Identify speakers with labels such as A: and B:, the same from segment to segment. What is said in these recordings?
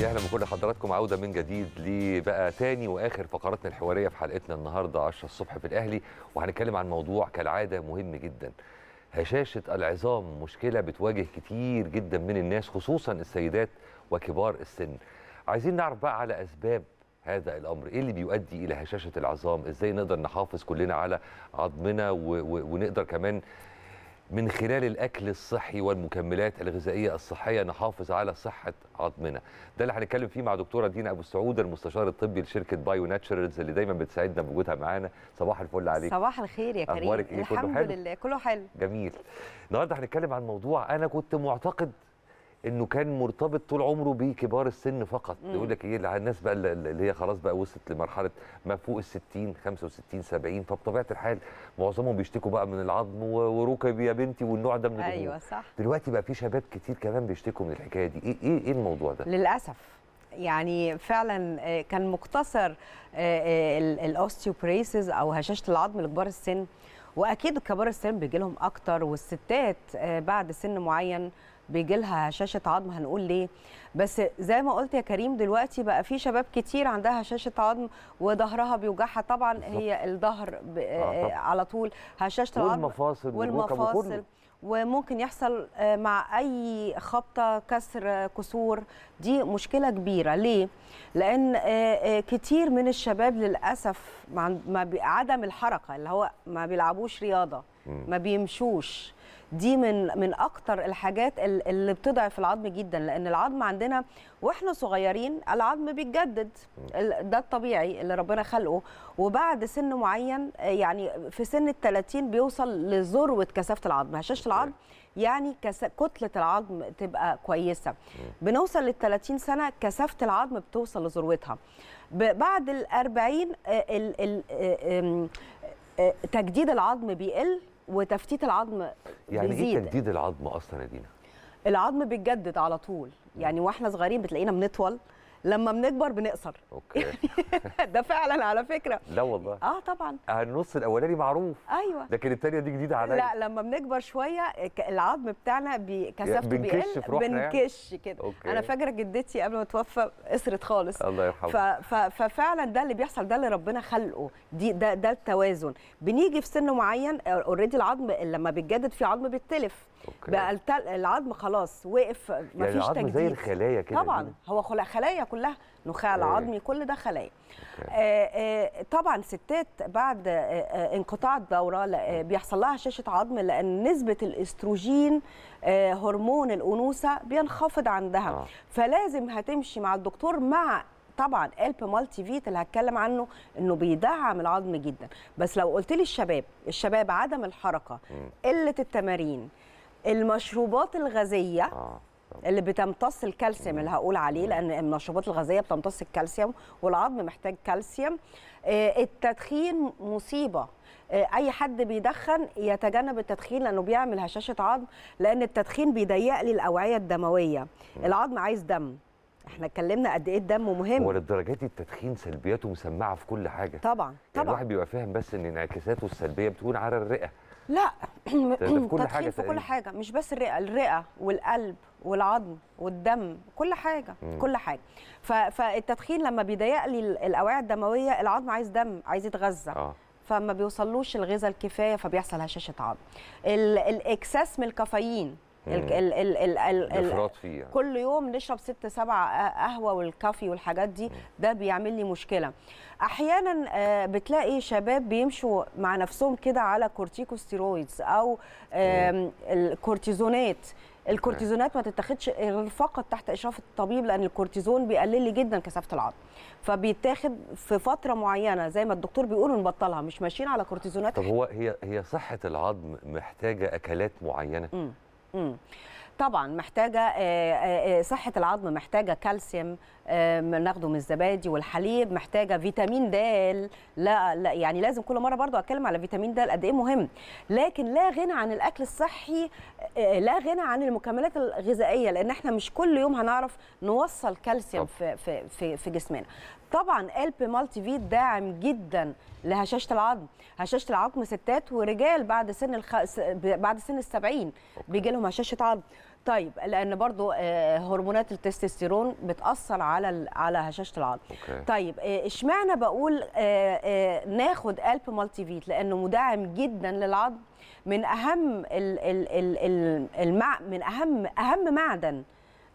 A: يا اهلا بكل حضراتكم عوده من جديد لبقى تاني واخر فقراتنا الحواريه في حلقتنا النهارده 10 الصبح في الاهلي وهنتكلم عن موضوع كالعاده مهم جدا هشاشه العظام مشكله بتواجه كتير جدا من الناس خصوصا السيدات وكبار السن عايزين نعرف بقى على اسباب هذا الامر ايه اللي بيؤدي الى هشاشه العظام ازاي نقدر نحافظ كلنا على عظمنا ونقدر كمان من خلال الاكل الصحي والمكملات الغذائيه الصحيه نحافظ على صحه عظمنا ده اللي هنتكلم فيه مع دكتوره دينا ابو السعود المستشار الطبي لشركه بايو ناتشرالز اللي دايما بتساعدنا بوجودها معانا صباح الفل عليك
B: صباح الخير يا كريم اخبارك ايه الحمد كله حلو لله كله حلو
A: جميل النهارده هنتكلم عن موضوع انا كنت معتقد انه كان مرتبط طول عمره بكبار السن فقط يقول لك ايه الناس بقى اللي هي خلاص بقى وصلت لمرحله ما فوق ال 60 65 70 فبطبيعه الحال معظمهم بيشتكوا بقى من العظم وركب يا بنتي والنوع ده من الامور ايوه صح دلوقتي بقى في شباب كتير كمان بيشتكوا من الحكايه دي ايه ايه, إيه الموضوع ده
B: للاسف يعني فعلا آه، كان مقتصر آه، آه، الاوستيوبريسز او هشاشه العظم لكبار السن واكيد كبار السن بيجي لهم اكتر والستات بعد سن معين بيجي لها هشاشه عظم هنقول ليه بس زي ما قلت يا كريم دلوقتي بقى في شباب كتير عندها هشاشه عظم وظهرها بيوجعها طبعا هي الظهر آه، آه، على طول هشاشه العظم والمفاصل والمفاصل وممكن يحصل آه، مع اي خبطه كسر كسور دي مشكله كبيره ليه لان كتير من الشباب للاسف عدم الحركه اللي هو ما بيلعبوش رياضه ما بيمشوش دي من من اكتر الحاجات اللي بتضعف العظم جدا لان العظم عندنا واحنا صغيرين العظم بيتجدد ده الطبيعي اللي ربنا خلقه وبعد سن معين يعني في سن ال 30 بيوصل لذروه كثافه العظم هشاشه العظم يعني كتله العظم تبقى كويسه بنوصل لل 30 سنه كثافه العظم بتوصل لذروتها بعد آه، ال 40 آه، آه، تجديد العظم بيقل وتفتيت العظم يعني إيه بيزيد. ايه
A: تجديد العظم اصلا يا دينا
B: العظم بيتجدد على طول يعني واحنا صغيرين بتلاقينا بنطول لما بنكبر بنقصر اوكي ده فعلا على فكره
A: لا والله اه طبعا آه، النص الاولاني معروف ايوه لكن الثانيه دي جديده عليا لا
B: لما بنكبر شويه العظم بتاعنا كثافته بيقل يعني؟ بنكش كده أوكي. انا فاكره جدتي قبل ما توفى قصرت خالص الله يرحمها ففعلا ده اللي بيحصل ده اللي ربنا خلقه دي ده ده التوازن بنيجي في سن معين اوريدي آه، العظم لما بيتجدد في عظم بيتلف بقى العظم خلاص وقف مفيش يعني تجديد زي الخلايا كده طبعا دي. يعني. هو خلايا كلها نخاع العظمي كل ده خلايا آه، آه، طبعا ستات بعد آه، انقطاع الدوره بيحصل لها هشاشه عظم لان نسبه الاستروجين هرمون الانوثه بينخفض عندها آه. فلازم هتمشي مع الدكتور مع طبعا الب مالتي فيت اللي هتكلم عنه انه بيدعم العظم جدا بس لو قلت لي الشباب الشباب عدم الحركه قله التمارين المشروبات الغازيه آه، اللي بتمتص الكالسيوم اللي هقول عليه لان المشروبات الغازيه بتمتص الكالسيوم والعظم محتاج كالسيوم آه، التدخين مصيبه آه، اي حد بيدخن يتجنب التدخين لانه بيعمل هشاشه عظم لان التدخين بيضيق لي الاوعيه الدمويه العظم عايز دم احنا اتكلمنا قد ايه الدم مهم
A: وللدرجه دي التدخين سلبياته مسمعه في كل حاجه طبعا يعني طبعا الواحد بيبقى فاهم بس ان انعكاساته السلبيه بتكون على الرئه
B: لا طيب، في كل حاجه في كل حاجه مش بس الرئه الرئه والقلب والعظم والدم كل حاجه مم. كل حاجه فالتدخين لما بيضيق لي الاوعيه الدمويه العظم عايز دم عايز يتغذى آه. فما بيوصلوش الغذاء الكفايه فبيحصل هشاشه عظم الاكساس من الكافيين ال ال ال ال ال الافراط فيه يعني. كل يوم نشرب ست سبع قهوه والكافي والحاجات دي ده بيعمل لي مشكله احيانا آه، بتلاقي شباب بيمشوا مع نفسهم كده على كورتيكوستيرويدز او الكورتيزونات الكورتيزونات ما تتاخدش غير فقط تحت اشراف الطبيب لان الكورتيزون بيقلل لي جدا كثافه العظم فبيتاخد في فتره معينه زي ما الدكتور بيقول نبطلها مش ماشيين على كورتيزونات طب
A: هو هي هي صحه العظم محتاجه اكلات معينه م.
B: مم. طبعا محتاجه آه، آه، آه، صحه العظم محتاجه كالسيوم ناخده من الزبادي والحليب محتاجه فيتامين د لا, لا يعني لازم كل مره برضو اتكلم على فيتامين د قد ايه مهم لكن لا غنى عن الاكل الصحي لا غنى عن المكملات الغذائيه لان احنا مش كل يوم هنعرف نوصل كالسيوم في في في, في جسمنا طبعا الب مالتي فيت داعم جدا لهشاشه العظم هشاشه العظم ستات ورجال بعد سن الخ... بعد سن ال 70 بيجي لهم هشاشه عظم طيب لان برضو آه، هرمونات التستوستيرون بتاثر على على هشاشه العظم أوكي. طيب آه، اشمعنى بقول آه، ناخد الب مالتي فيت لانه مدعم جدا للعظم من اهم ال... ال... ال... المع... من اهم اهم معدن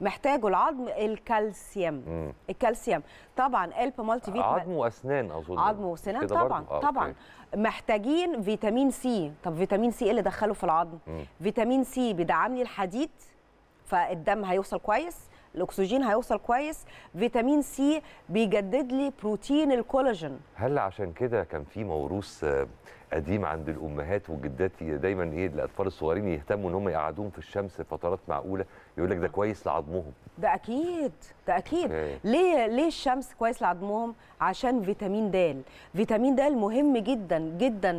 B: محتاجه العظم الكالسيوم الكالسيوم طبعا الب مالتي فيتامين عظم
A: واسنان اظن عظم واسنان طبعا آه طبعا
B: أوكي. محتاجين فيتامين سي طب فيتامين سي ايه اللي دخله في العظم مم. فيتامين سي بيدعم لي الحديد فالدم هيوصل كويس الاكسجين هيوصل كويس فيتامين سي بيجدد لي بروتين الكولاجين
A: هل عشان كده كان في موروث آه، قديم عند الامهات والجدات دايما ايه الاطفال الصغيرين يهتموا ان هم يقعدوهم في الشمس فترات معقوله يقول لك ده كويس لعظمهم
B: ده اكيد
A: ده اكيد هي. آه.
B: ليه ليه الشمس كويس لعظمهم عشان فيتامين د فيتامين د مهم جدا جدا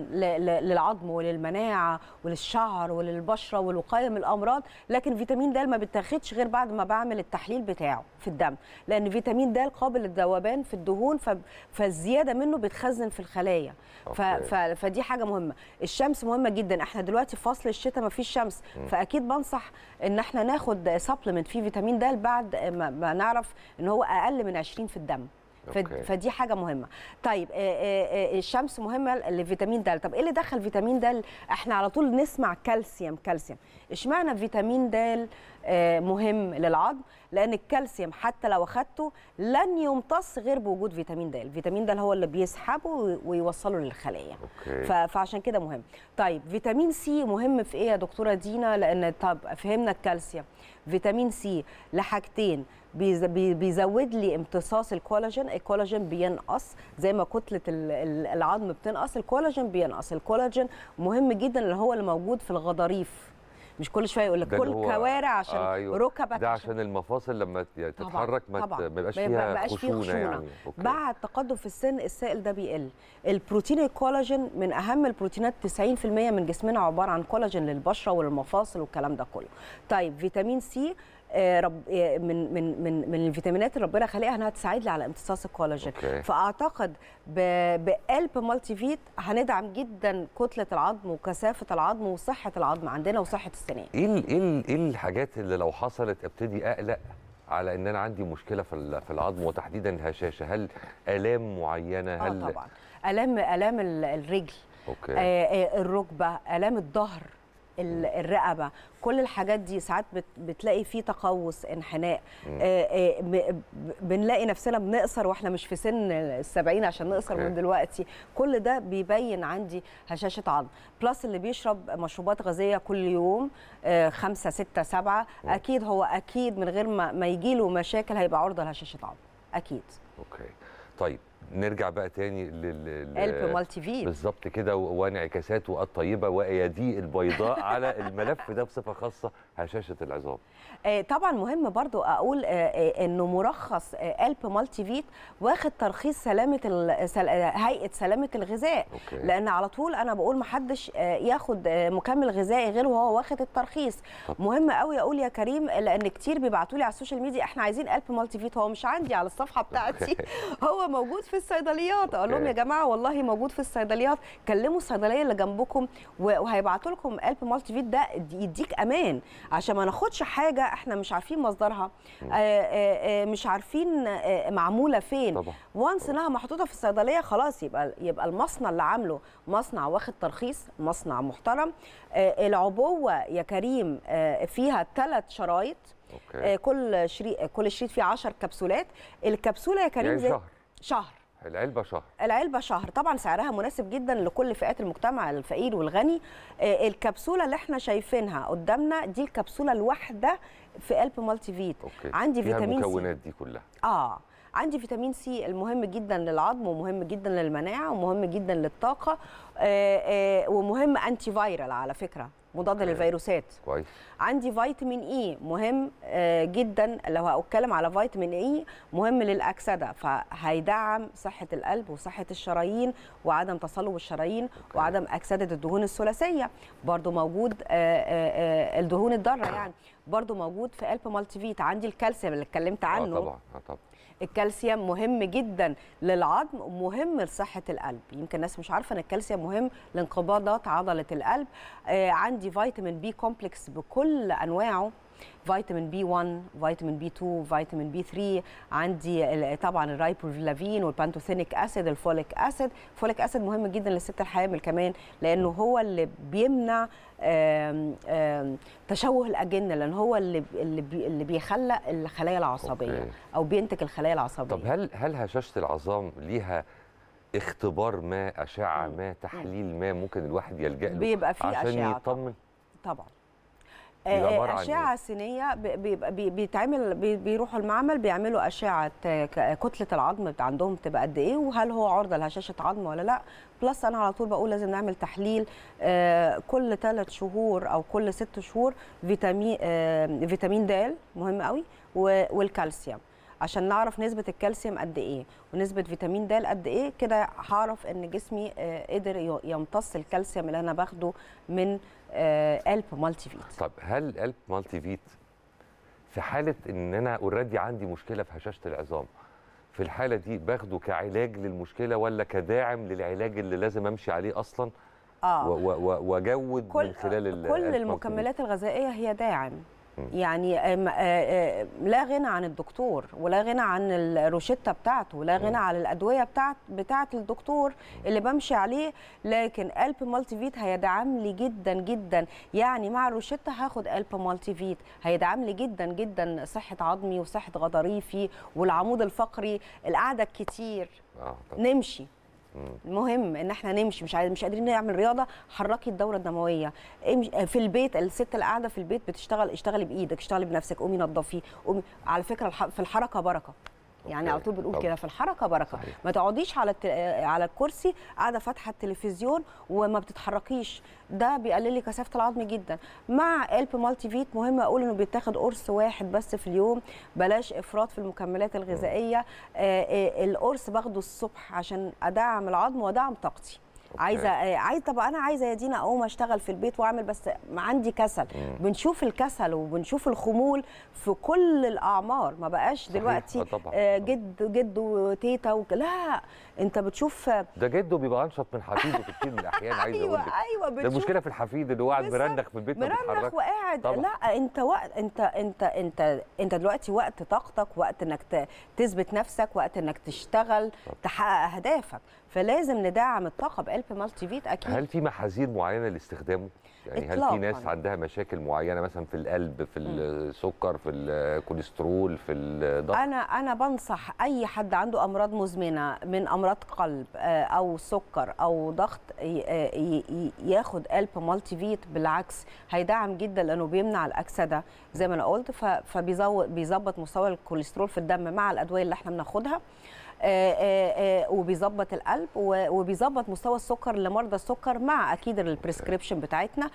B: للعظم وللمناعه وللشعر وللبشره ولوقايه من الامراض لكن فيتامين د ما بتاخدش غير بعد ما بعمل التحليل بتاعه في الدم لان فيتامين د قابل للذوبان في الدهون فالزياده منه بتخزن في الخلايا ف... ف... فدي حاجه مهمه الشمس مهمه جدا احنا دلوقتي في فصل الشتاء ما فيش شمس فاكيد بنصح ان احنا ناخد سبلمنت فيه فيتامين د بعد ما نعرف ان هو اقل من 20 في الدم فدي حاجه مهمه طيب آه، آه، آه، الشمس مهمه لفيتامين د طب ايه اللي دخل فيتامين د احنا على طول نسمع كالسيوم كالسيوم اشمعنى فيتامين د مهم للعظم لان الكالسيوم حتى لو اخدته لن يمتص غير بوجود فيتامين د فيتامين د هو اللي بيسحبه ويوصله للخليه أوكي. فعشان كده مهم طيب فيتامين سي مهم في ايه يا دكتوره دينا لان طب فهمنا الكالسيوم فيتامين سي لحاجتين بيزود لي امتصاص الكولاجين الكولاجين بينقص زي ما كتله العظم بتنقص الكولاجين بينقص الكولاجين مهم جدا اللي هو اللي موجود في الغضاريف مش كل شويه يقول لك كل كوارع عشان آه ركبك ده
A: عشان المفاصل لما يعني تتحرك ما يبقاش فيها خشونه, يعني. خشونة. يعني. أوكي.
B: بعد تقدم في السن السائل ده بيقل البروتين الكولاجين من اهم البروتينات 90% من جسمنا عباره عن كولاجين للبشره وللمفاصل والكلام ده كله طيب فيتامين سي آه، رب آه، من من من من الفيتامينات اللي ربنا خلقها انها تساعد لي على امتصاص الكولاجين أوكي. فاعتقد بقلب مالتي فيت هندعم جدا كتله العظم وكثافه العظم وصحه العظم عندنا وصحه السنين
A: ايه ايه ايه الحاجات اللي لو حصلت ابتدي اقلق على ان انا عندي مشكله في في العظم وتحديدا الهشاشه هل الام معينه آه، هل آه طبعا
B: الام الام الرجل
A: أوكي. آه
B: الركبه الام الظهر الرقبه كل الحاجات دي ساعات بتلاقي في تقوس انحناء آه، آه، بنلاقي نفسنا بنقصر واحنا مش في سن السبعين عشان نقصر من دلوقتي كل ده بيبين عندي هشاشه عظم بلس اللي بيشرب مشروبات غازيه كل يوم آه، خمسة ستة سبعة أكيد هو أكيد من غير ما, ما يجيله مشاكل هيبقى عرضة لهشاشة عظم أكيد أوكي
A: طيب نرجع بقى تاني لل قلب مالتي في بالظبط كده وانعكاساته الطيبه واياديه البيضاء على الملف ده بصفه خاصه هشاشه العظام.
B: آه، طبعا مهم برضو اقول آه، آه، انه مرخص قلب مالتي فيت واخد ترخيص سلامه هيئه سلامه الغذاء أوكي. لان على طول انا بقول ما حدش ياخد مكمل غذائي غير وهو واخد الترخيص طب. مهم قوي اقول يا كريم لان كتير بيبعتوا لي على السوشيال ميديا احنا عايزين قلب مالتي فيت هو مش عندي على الصفحه بتاعتي هو موجود في في الصيدليات اقول لهم يا جماعه والله موجود في الصيدليات كلموا الصيدليه اللي جنبكم وهيبعتوا لكم قلب مالتي فيت ده يديك امان عشان ما ناخدش حاجه احنا مش عارفين مصدرها آه، آه، آه، مش عارفين معموله فين وانس انها محطوطه في الصيدليه خلاص يبقى يبقى المصنع اللي عامله مصنع واخد ترخيص مصنع محترم العبوه يا كريم فيها ثلاث شرايط أوكي. كل شريط كل شريط فيه 10 كبسولات الكبسوله يا كريم يعني زي شهر شهر العلبه شهر العلبه شهر طبعا سعرها مناسب جدا لكل فئات المجتمع الفقير والغني آه، الكبسوله اللي احنا شايفينها قدامنا دي الكبسوله الواحده في قلب مالتي فيت أوكي. عندي فيها فيتامين المكونات دي كلها اه عندي فيتامين سي المهم جدا للعظم ومهم جدا للمناعه ومهم جدا للطاقه آه، آه، ومهم انتي فايرال على فكره مضاد للفيروسات كويس عندي فيتامين اي e مهم آه، جدا لو هتكلم على فيتامين اي e مهم للاكسده فهيدعم صحه القلب وصحه الشرايين وعدم تصلب الشرايين أوكي. وعدم اكسده الدهون الثلاثيه برضو موجود آه، آه، الدهون الضاره يعني برضو موجود في قلب مالتي فيت عندي الكالسيوم اللي اتكلمت عنه اه طبعا اه طبعا الكالسيوم مهم جدا للعظم مهم لصحه القلب يمكن الناس مش عارفه ان الكالسيوم مهم لانقباضات عضله القلب آه، عندي فيتامين بي كومبلكس بكل انواعه فيتامين بي 1 فيتامين بي 2 فيتامين بي 3 عندي طبعا الرايبولافين والبانتوثينيك اسيد الفوليك اسيد الفوليك اسيد مهم جدا للست الحامل كمان لانه هو اللي بيمنع آم آم تشوه الاجنه لان هو اللي اللي بيخلق الخلايا العصبيه أوكي. او بينتج الخلايا
A: العصبيه طب هل هل هشاشه العظام ليها اختبار ما اشعه ما تحليل ما ممكن الواحد يلجا له بيبقى فيه عشان أشعة يطمن طبعا آه، آه، اشعه
B: إيه؟ سينيه بيتعمل بيروحوا المعمل بيعملوا اشعه كتله العظم عندهم تبقى قد ايه وهل هو عرضه لهشاشه عظم ولا لا بلس انا على طول بقول لازم نعمل تحليل آه، كل ثلاث شهور او كل ست شهور فيتامين فيتامين د مهم قوي والكالسيوم عشان نعرف نسبة الكالسيوم قد إيه ونسبة فيتامين د قد إيه كده هعرف إن جسمي قدر يمتص الكالسيوم اللي أنا باخده من آه، الب مالتي فيت
A: طب هل الب مالتي فيت في حاله ان انا اوريدي عندي مشكله في هشاشه العظام في الحاله دي باخده كعلاج للمشكله ولا كداعم للعلاج اللي لازم امشي عليه اصلا آه. واجود من خلال آه، كل المكملات
B: الغذائيه هي داعم يعني آه، آه، آه، لا غنى عن الدكتور ولا غنى عن الروشتة بتاعته ولا غنى عن الأدوية بتاعت بتاعت الدكتور اللي بمشي عليه لكن ألب مالتي فيت هيدعم لي جدا جدا يعني مع الروشتة هاخد ألب مالتي فيت هيدعم لي جدا جدا صحة عظمي وصحة غضاريفي والعمود الفقري القعدة الكتير نمشي المهم ان احنا نمشي مش مش قادرين نعمل رياضه حركي الدوره الدمويه في البيت الست اللي قاعده في البيت بتشتغل اشتغلي بايدك اشتغلي بنفسك قومي نظفي قومي على فكره في الحركه بركه يعني على طول بنقول كده في الحركه بركه صحيح. ما تقعديش على التل... على الكرسي قاعده فاتحه التلفزيون وما بتتحركيش ده بيقلل لي كثافه العظم جدا مع الب مالتي فيت مهم اقول انه بيتاخد قرص واحد بس في اليوم بلاش افراط في المكملات الغذائيه آه آه القرص باخده الصبح عشان ادعم العظم وادعم طاقتي عايزه آه، عايز طب انا عايزه يا دينا اقوم اشتغل في البيت واعمل بس عندي كسل مم. بنشوف الكسل وبنشوف الخمول في كل الاعمار ما بقاش دلوقتي آه،, آه
A: جد جد
B: وتيتا وك... لا انت بتشوف
A: ده جده بيبقى انشط من حفيده كتير من الاحيان عايز اقول ايوه ايوه بتشوف ده المشكله في الحفيد اللي هو قاعد مرنخ في البيت مرنخ وقاعد طبعًا. لا
B: انت وقت انت انت انت انت دلوقتي وقت طاقتك وقت انك تثبت نفسك وقت انك تشتغل طبعًا. تحقق اهدافك فلازم ندعم الطاقه بقلب مالتي فيت اكيد هل
A: في محاذير معينه لاستخدامه؟ يعني هل في ناس عندها مشاكل معينه مثلا في القلب في السكر في الكوليسترول في الضغط
B: انا انا بنصح اي حد عنده امراض مزمنه من امراض قلب آه، او سكر او ضغط آه، ياخد قلب مالتي فيت بالعكس هيدعم جدا لانه بيمنع الاكسده زي ما انا قلت فبيظبط مستوى الكوليسترول في الدم مع الادويه اللي احنا بناخدها آه، آه، آه، وبيظبط القلب وبيظبط مستوى السكر لمرضى السكر مع اكيد البريسكريبشن بتاعتنا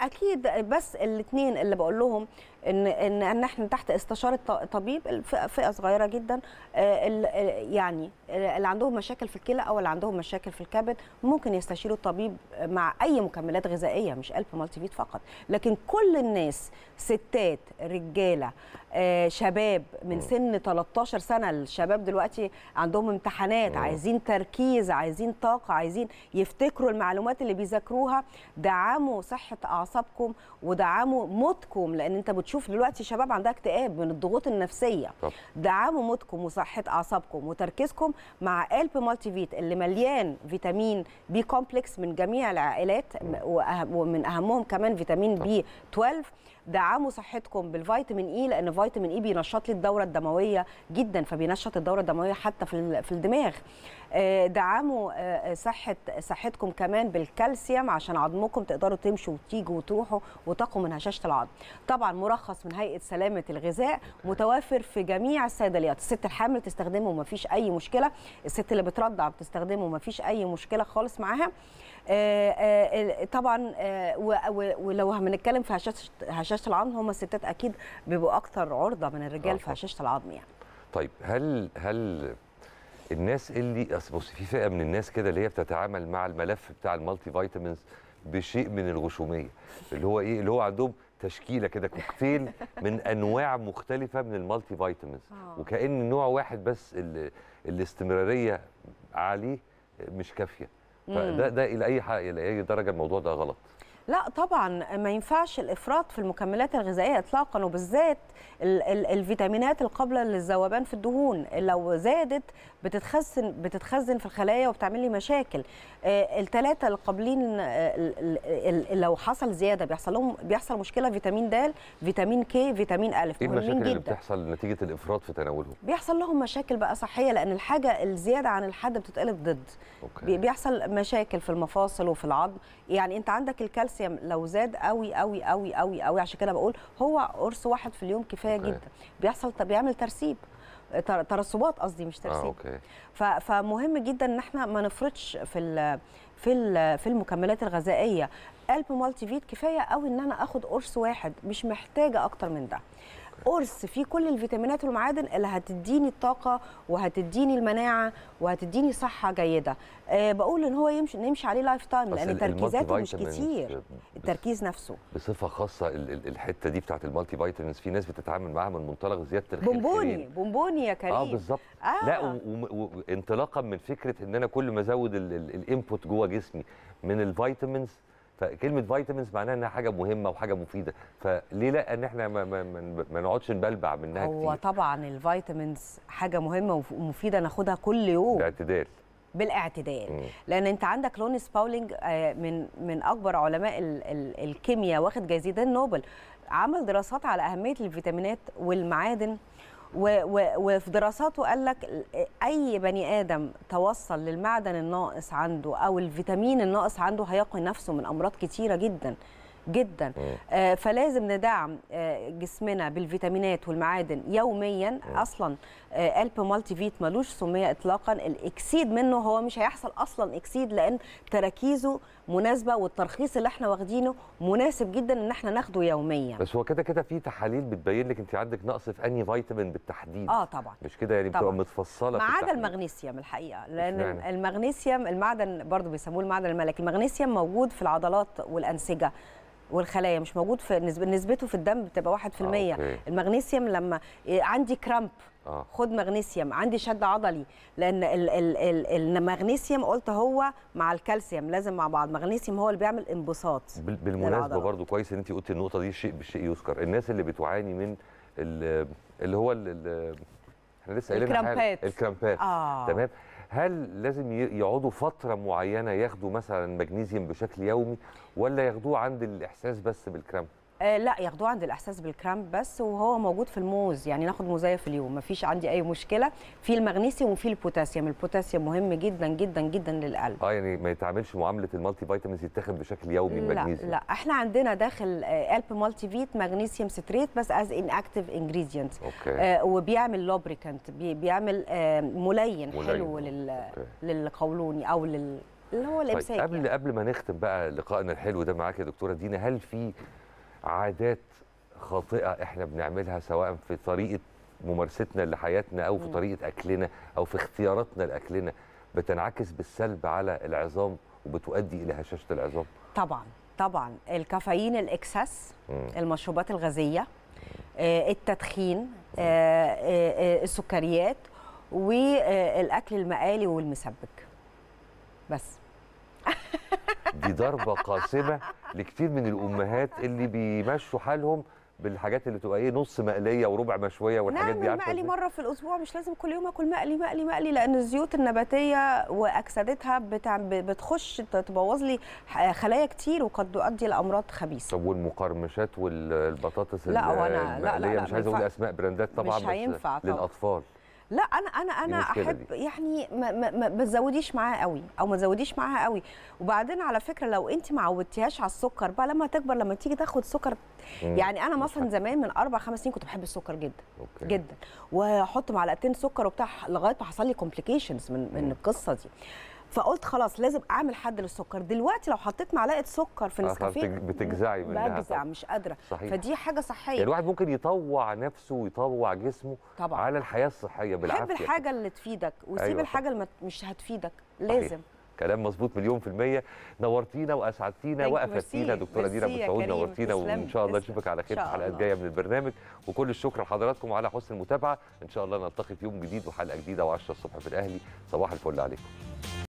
B: اكيد بس الاثنين اللي بقول لهم ان ان ان احنا تحت استشاره طبيب فئه صغيره جدا يعني اللي عندهم مشاكل في الكلى او اللي عندهم مشاكل في الكبد ممكن يستشيروا الطبيب مع اي مكملات غذائيه مش الف مالتي فيت فقط لكن كل الناس ستات رجاله شباب من سن 13 سنه الشباب دلوقتي عندهم امتحانات آه. عايزين تركيز عايزين طاقه عايزين يفتكروا المعلومات اللي بيذاكروها دعموا صحه اعصابكم ودعموا موتكم لان انت بتشوف دلوقتي شباب عندها اكتئاب من الضغوط النفسيه طب. دعموا موتكم وصحه اعصابكم وتركيزكم مع قلب مالتي فيت اللي مليان فيتامين بي كومبلكس من جميع العائلات ومن اهمهم كمان فيتامين بي 12 دعموا صحتكم بالفيتامين اي e، لان فيتامين اي e بينشط لي الدوره الدمويه جدا فبينشط الدوره الدمويه حتى في الدماغ آه، دعموا آه، آه، صحه صحتكم كمان بالكالسيوم عشان عظمكم تقدروا تمشوا وتيجوا وتروحوا وتقوا من هشاشه العظم طبعا مرخص من هيئه سلامه الغذاء متوافر في جميع الصيدليات الست الحامل تستخدمه وما فيش اي مشكله الست اللي بترضع بتستخدمه وما فيش اي مشكله خالص معاها طبعا ولو هنتكلم في هشاشه هشاشه العظم هم الستات اكيد بيبقوا اكثر عرضه من الرجال في هشاشه العظم يعني
A: طيب هل هل الناس اللي اصل بص في فئه من الناس كده اللي هي بتتعامل مع الملف بتاع المالتي فيتامينز بشيء من الغشوميه اللي هو ايه اللي هو عندهم تشكيله كده كوكتيل من انواع مختلفه من المالتي فيتامينز آه. وكان نوع واحد بس الاستمراريه عليه مش كافيه فده ده الى اي الى اي درجه الموضوع ده غلط
B: لا طبعا ما ينفعش الافراط في المكملات الغذائيه اطلاقا وبالذات ال ال الفيتامينات القابله للذوبان في الدهون لو زادت بتتخزن بتتخزن في الخلايا وبتعمل لي مشاكل آه، الثلاثه القابلين آه، لو حصل زياده بيحصل لهم بيحصل مشكله فيتامين د فيتامين كي فيتامين ا ايه المشاكل اللي
A: بتحصل نتيجه الافراط في تناولهم
B: بيحصل لهم مشاكل بقى صحيه لان الحاجه الزياده عن الحد بتتقلب ضد أوكي. بيحصل مشاكل في المفاصل وفي العظم يعني انت عندك الكالسيوم الكالسيوم لو زاد قوي قوي قوي قوي قوي عشان كده بقول هو قرص واحد في اليوم كفايه أوكي. جدا بيحصل بيعمل ترسيب ترسبات قصدي مش آه، ترسيب آه، أوكي. فمهم جدا ان احنا ما نفرطش في الـ في الـ في المكملات الغذائيه قلب مالتي فيت كفايه قوي ان انا اخد قرص واحد مش محتاجه اكتر من ده قرص فيه كل الفيتامينات والمعادن اللي هتديني الطاقه وهتديني المناعه وهتديني صحه جيده أه بقول ان هو يمشي نمشي عليه لايف تايم لان تركيزاته مش كتير آه، التركيز نفسه
A: بصفه خاصه الحته دي بتاعت المالتي فيتامينز في ناس بتتعامل معاها من منطلق زياده الخير بونبوني
B: بونبوني يا آه، كريم اه
A: بالظبط آه. لا وانطلاقا من فكره ان انا كل ما ازود الانبوت جوه جسمي من الفيتامينز فكلمه فيتامينز معناها انها حاجه مهمه وحاجه مفيده فليه لا ان احنا ما, ما, ما نقعدش نبلبع منها هو كتير هو
B: طبعا الفيتامينز حاجه مهمه ومفيده ناخدها كل يوم باعتدال بالاعتدال مم. لان انت عندك لونيس باولينج آه، من من اكبر علماء الكيمياء واخد جايزتين نوبل عمل دراسات على اهميه الفيتامينات والمعادن وفي دراساته قال لك اي بني ادم توصل للمعدن الناقص عنده او الفيتامين الناقص عنده هيقي نفسه من امراض كتيره جدا جدا آه فلازم ندعم آه جسمنا بالفيتامينات والمعادن يوميا مم. اصلا آه قلب مالتي فيت ملوش سميه اطلاقا الاكسيد منه هو مش هيحصل اصلا اكسيد لان تراكيزه مناسبه والترخيص اللي احنا واخدينه مناسب جدا ان احنا ناخده يوميا
A: بس هو كده كده في تحاليل بتبين لك انت عندك نقص في انهي فيتامين بالتحديد اه طبعا مش كده يعني بتبقى متفصله ما عدا
B: المغنيسيوم الحقيقه لان المغنيسيوم المعدن برضه بيسموه المعدن الملكي المغنيسيوم موجود في العضلات والانسجه والخلايا مش موجود في نسبته في الدم بتبقى 1% آه، المغنيسيوم لما عندي كرامب آه. خد مغنيسيوم عندي شد عضلي لان ال ال ال المغنيسيوم قلت هو مع الكالسيوم لازم مع بعض المغنيسيوم هو اللي بيعمل انبساط
A: بالمناسبه برضو كويس ان انت قلتي النقطه دي شيء بالشيء يذكر الناس اللي بتعاني من اللي هو احنا لسه قايلين الكرامبات الكرامبات آه. تمام هل لازم يقعدوا فتره معينه ياخدوا مثلا مغنيسيوم بشكل يومي ولا ياخدوه عند الاحساس بس بالكرامب
B: آه، لا ياخدوه عند الاحساس بالكرامب بس وهو موجود في الموز يعني ناخد موزايه في اليوم مفيش عندي اي مشكله في المغنيسيوم وفي البوتاسيوم البوتاسيوم مهم جدا جدا جدا للقلب
A: اه يعني ما يتعاملش معامله المالتي فيتامينز يتاخد بشكل يومي المغنيسيوم لا لا
B: احنا عندنا داخل آه، قلب مالتي فيت مغنيسيوم ستريت بس از ان اكتيف انجريدينت وبيعمل لوبريكانت بيعمل ملين, آه، ملين حلو لل... للقولوني او لل اللي هو طيب، الامساك طيب قبل
A: يعني. قبل ما نختم بقى لقائنا الحلو ده معاك يا دكتوره دينا هل في عادات خاطئه احنا بنعملها سواء في طريقه ممارستنا لحياتنا او في طريقه اكلنا او في اختياراتنا لاكلنا بتنعكس بالسلب على العظام وبتؤدي الى هشاشه العظام
B: طبعا طبعا الكافيين الاكسس المشروبات الغازيه آه، التدخين آه، آه، السكريات والاكل المقالي والمسبك بس
A: دي ضربه قاسمه لكتير من الامهات اللي بيمشوا حالهم بالحاجات اللي تبقى ايه نص مقليه وربع مشويه والحاجات نعم، دي عارفه مقلي مره
B: في الاسبوع مش لازم كل يوم اكل مقلي مقلي مقلي لان الزيوت النباتيه واكسدتها بتخش تبوظ لي خلايا كتير وقد تؤدي لامراض
A: خبيثه طب والمقرمشات والبطاطس لا وانا لا لا, لا مش عايز اقول اسماء براندات طبعا مش هينفع للاطفال
B: لا انا انا انا إيه احب دي. يعني ما, ما, ما تزوديش معاها قوي او ما تزوديش معاها قوي وبعدين على فكره لو انت ما عودتيهاش على السكر بقى لما تكبر لما تيجي تاخد سكر مم. يعني انا مثلا زمان من اربع خمس سنين كنت بحب السكر جدا أوكي. جدا واحط معلقتين سكر وبتاع لغايه ما حصل لي كومبليكيشنز من مم. من القصه دي فقلت خلاص لازم اعمل حد للسكر دلوقتي لو حطيت معلقه سكر في نسكافيه بتجزعي منها بجزع مش قادره صحيح. فدي حاجه صحيه يعني الواحد
A: ممكن يطوع نفسه ويطوع جسمه طبعا. على الحياه الصحيه بالعافيه حب الحاجه
B: اللي تفيدك وسيب أيوة. الحاجه اللي مش هتفيدك لازم صحيح.
A: كلام مظبوط مليون في المية نورتينا وأسعدتينا وأفدتينا دكتورة دينا مسعود نورتينا وإن شاء الله نشوفك على خير في حلقات جاية من البرنامج وكل الشكر لحضراتكم وعلى حسن المتابعة إن شاء الله نلتقي في يوم جديد وحلقة جديدة و10 الصبح في الأهلي صباح الفل عليكم